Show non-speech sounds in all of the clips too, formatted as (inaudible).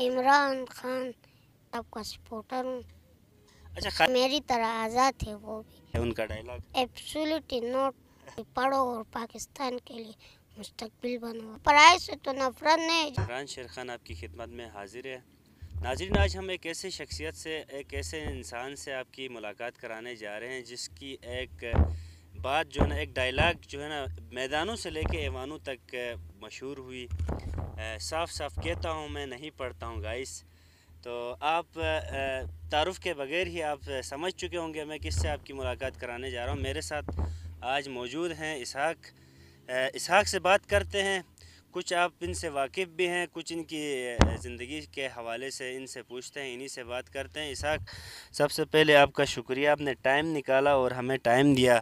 इमरान खान आपका सपोर्टर हूँ अच्छा मेरी तरह आज़ाद थे वो भी उनका डायलॉग एब्सोल्युटली नॉट पढ़ो और पाकिस्तान के लिए मुस्तकबिल बनो पढ़ाई से तो नफरत नहीं इमरान शेर खान आपकी खिदमत में हाजिर है नाजरीन आज हम एक ऐसे शख्सियत से एक ऐसे इंसान से आपकी मुलाकात कराने जा रहे हैं जिसकी एक बात जो है ना एक डायलाग जो है ना मैदानों से लेके ऐवानों तक मशहूर हुई साफ साफ कहता हूँ मैं नहीं पढ़ता हूँ गाइस तो आप तारुफ़ के बग़ैर ही आप समझ चुके होंगे मैं किससे आपकी मुलाकात कराने जा रहा हूँ मेरे साथ आज मौजूद हैं इसहाक इसहाक से बात करते हैं कुछ आप इनसे वाकिफ़ भी हैं कुछ इनकी ज़िंदगी के हवाले से इनसे पूछते हैं इन्हीं से बात करते हैं इसहाक सबसे पहले आपका शुक्रिया आपने टाइम निकाला और हमें टाइम दिया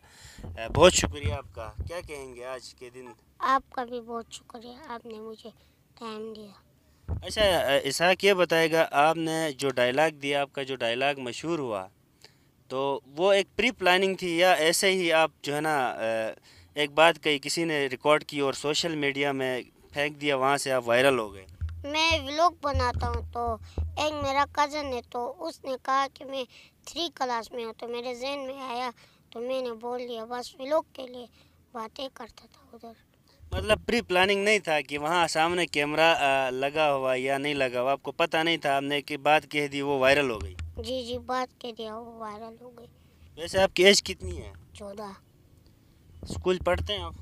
बहुत शुक्रिया आपका क्या कहेंगे आज के दिन आपका भी बहुत शुक्रिया आपने मुझे अच्छा इसहाक ये बताएगा आपने जो डायलाग दिया आपका जो डायलाग मशहूर हुआ तो वो एक प्री प्लानिंग थी या ऐसे ही आप जो है ना एक बात कही किसी ने रिकॉर्ड की और सोशल मीडिया में फेंक दिया वहाँ से आप वायरल हो गए मैं व्लॉग बनाता हूँ तो एक मेरा कज़न है तो उसने कहा कि मैं थ्री क्लास में हूँ तो मेरे जहन में आया तो मैंने बोल दिया बस व्लॉग के लिए बातें करता था उधर मतलब प्री प्लानिंग नहीं था कि वहाँ सामने कैमरा लगा हुआ या नहीं लगा हुआ आपको पता नहीं था आपने की बात कह दी वो वायरल हो गई जी जी बात कह दिया वो वायरल हो गई वैसे आपकी एज कितनी है चौदह स्कूल पढ़ते हैं आप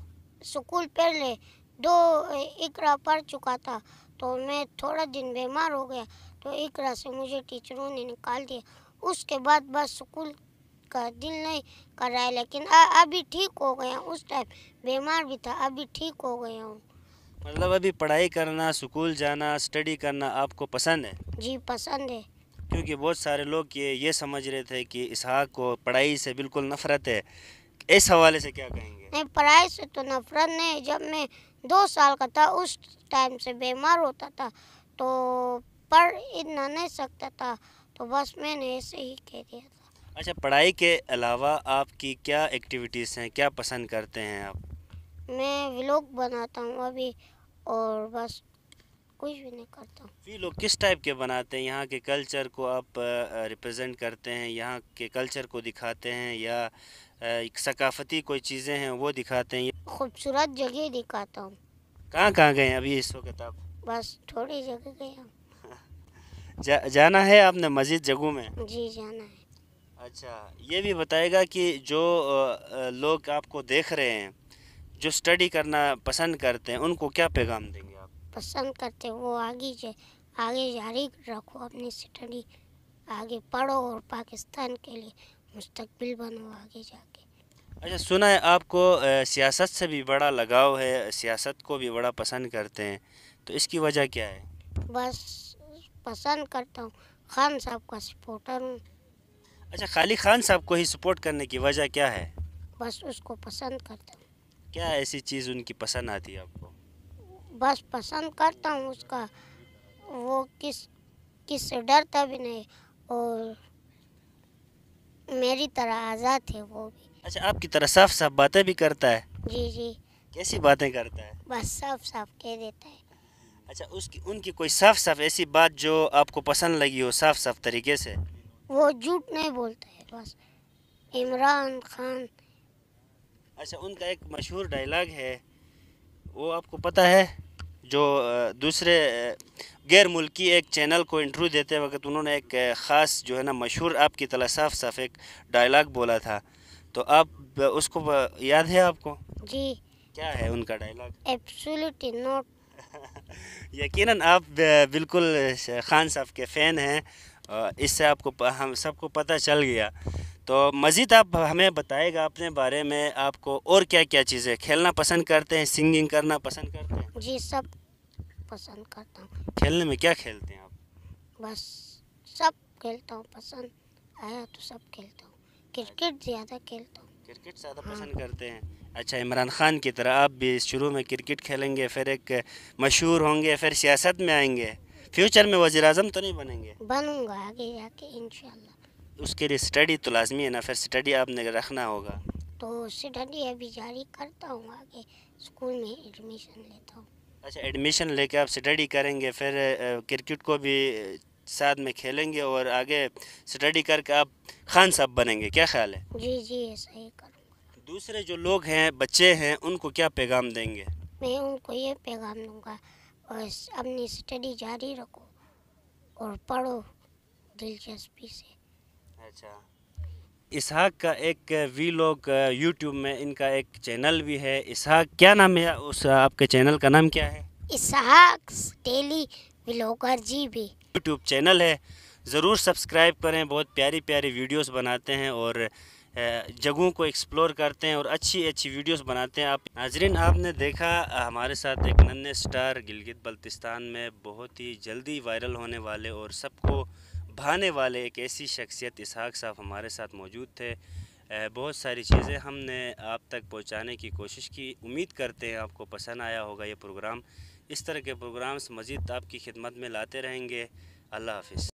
स्कूल पहले दो इकरा पढ़ चुका था तो मैं थोड़ा दिन बीमार हो गया तो इकरा से मुझे टीचरों ने निकाल दिया उसके बाद बस स्कूल का दिल नहीं कर रहा है लेकिन अभी ठीक हो गया उस टाइम बीमार भी था अभी ठीक हो गया हूँ मतलब अभी पढ़ाई करना स्कूल जाना स्टडी करना आपको पसंद है जी पसंद है क्योंकि बहुत सारे लोग ये ये समझ रहे थे कि इसहाक को पढ़ाई से बिल्कुल नफरत है इस हवाले से क्या कहेंगे नहीं पढ़ाई से तो नफरत नहीं जब मैं दो साल का था उस टाइम से बीमार होता था तो पढ़ इतना नहीं सकता था तो बस मैंने ऐसे ही कह दिया था अच्छा पढ़ाई के अलावा आपकी क्या एक्टिविटीज़ हैं क्या पसंद करते हैं आप मैं व्लॉग बनाता हूँ अभी और बस कुछ भी नहीं करता हूँ व्लॉग किस टाइप के बनाते हैं यहाँ के कल्चर को आप रिप्रेजेंट करते हैं यहाँ के कल्चर को दिखाते हैं या सकाफती कोई चीज़ें हैं वो दिखाते हैं खूबसूरत जगह दिखाता हूँ कहाँ कहाँ गए अभी इस वक्त आप बस थोड़ी जगह गए (laughs) जा, जाना है आपने मस्जिद जगहों में जी जाना है अच्छा ये भी बताएगा कि जो लोग आपको देख रहे हैं जो स्टडी करना पसंद करते हैं उनको क्या पैगाम देंगे आप पसंद करते वो आगे जा, आगे जारी रखो अपनी स्टडी आगे पढ़ो और पाकिस्तान के लिए मुस्तबिल बनो आगे जाके अच्छा सुना है आपको सियासत से भी बड़ा लगाव है सियासत को भी बड़ा पसंद करते हैं तो इसकी वजह क्या है बस पसंद करता हूँ खान साहब का सपोर्टर हूँ अच्छा खाली खान साहब को ही सपोर्ट करने की वजह क्या है बस उसको पसंद करता हूँ क्या ऐसी चीज़ उनकी पसंद आती है आपको बस पसंद करता हूँ उसका वो किस किस से डरता भी नहीं और मेरी तरह आज़ाद है वो भी अच्छा आपकी तरह साफ साफ बातें भी करता है जी जी कैसी बातें करता है बस साफ साफ कह देता है अच्छा उसकी उनकी कोई साफ साफ ऐसी बात जो आपको पसंद लगी हो साफ साफ तरीके से वो झूठ नहीं बोलते है बस इमरान खान अच्छा उनका एक मशहूर डायलॉग है वो आपको पता है जो दूसरे गैर मुल्की एक चैनल को इंटरव्यू देते वक्त उन्होंने एक ख़ास जो है ना मशहूर आपकी तला साफ साफ एक डायलॉग बोला था तो आप उसको याद है आपको जी क्या है उनका डायलॉग एब्सोल्युटली नॉट यकीनन आप बिल्कुल खान साहब के फ़ैन हैं इससे आपको हम सबको पता चल गया तो मज़ीद आप हमें बताएगा अपने बारे में आपको और क्या क्या चीज़ें खेलना पसंद करते हैं सिंगिंग करना पसंद करते हैं जी सब पसंद करता हूँ खेलने में क्या खेलते हैं आप बस सब खेलता हूँ पसंद आया तो सब खेलता हूँ क्रिकेट अच्छा। ज़्यादा खेलता हूँ क्रिकेट ज़्यादा हाँ। पसंद करते हैं अच्छा इमरान ख़ान की तरह आप भी शुरू में क्रिकेट खेलेंगे फिर एक मशहूर होंगे फिर सियासत में आएंगे फ्यूचर में वजी अजम तो नहीं बनेंगे बनूंगा आगे जाके उसके लिए स्टडी तो लाजमी है ना फिर स्टडी आपने रखना होगा तो स्टडी अभी जारी करता हूँ आगे स्कूल में एडमिशन लेता हूँ अच्छा एडमिशन लेके आप स्टडी करेंगे फिर क्रिकेट को भी साथ में खेलेंगे और आगे स्टडी करके आप खान साहब बनेंगे क्या ख्याल है जी जी ऐसा ही करूँगा दूसरे जो लोग हैं बच्चे हैं उनको क्या पैगाम देंगे मैं उनको ये पैगाम दूँगा और अपनी स्टडी जारी रखो और पढ़ो दिलचस्पी से अच्छा इसहाक का एक वी लोग यूट्यूब में इनका एक चैनल भी है इसहाक क्या नाम है उस आपके चैनल का नाम क्या है इसहाक डेली व्लॉगर जी भी यूट्यूब चैनल है ज़रूर सब्सक्राइब करें बहुत प्यारी प्यारी वीडियोस बनाते हैं और जगहों को एक्सप्लोर करते हैं और अच्छी अच्छी वीडियोस बनाते हैं आप नाजरीन आपने देखा हमारे साथ एक नन्हे स्टार गिलगित बल्तिस्तान में बहुत ही जल्दी वायरल होने वाले और सबको भाने वाले एक ऐसी शख्सियत इसहाक साहब हमारे साथ मौजूद थे बहुत सारी चीज़ें हमने आप तक पहुँचाने की कोशिश की उम्मीद करते हैं आपको पसंद आया होगा ये प्रोग्राम इस तरह के प्रोग्राम्स मज़ीद आपकी खिदमत में लाते रहेंगे अल्लाह हाफिज़